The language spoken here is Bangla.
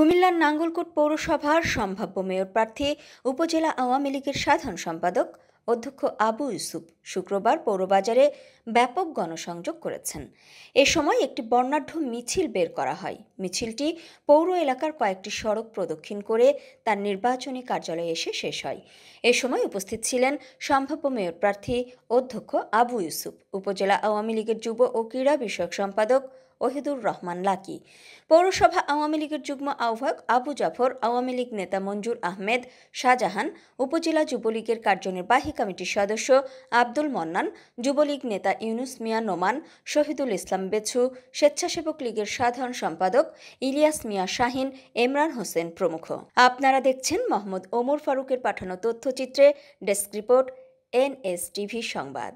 কুমিল্লার নাঙ্গলকোট পৌরসভার সম্ভাব্য মেয়র প্রার্থী উপজেলা আওয়ামী লীগের সাধারণ সম্পাদক অধ্যক্ষ আবু ইউসুফ শুক্রবার পৌরবাজারে ব্যাপক গণসংযোগ করেছেন এ সময় একটি বর্ণাঢ্য মিছিল বের করা হয় মিছিলটি পৌর এলাকার কয়েকটি সড়ক প্রদক্ষিণ করে তার নির্বাচনী কার্যালয়ে এসে শেষ হয় এ সময় উপস্থিত ছিলেন সম্ভাব্য মেয়র প্রার্থী অধ্যক্ষ আবু ইউসুফ উপজেলা আওয়ামী লীগের যুব ও ক্রীড়া বিষয়ক সম্পাদক ওহিদুর রহমান লাকি পৌরসভা আওয়ামী লীগের যুগ্ম আহ্বায়ক আবু জাফর আওয়ামী লীগ নেতা মঞ্জুর আহমেদ শাহজাহান উপজেলা যুবলীগের কার্যনির্বাহী কমিটির সদস্য আব্দুল মন্নান যুবলীগ নেতা ইউনুস মিয়া নোমান শহীদুল ইসলাম বেছু স্বেচ্ছাসেবক লীগের সাধারণ সম্পাদক ইলিয়াস মিয়া শাহিন এমরান হোসেন প্রমুখ আপনারা দেখছেন মোহাম্মদ ওমর ফারুকের পাঠানো তথ্যচিত্রে ডেস্ক রিপোর্ট এনএসটিভি সংবাদ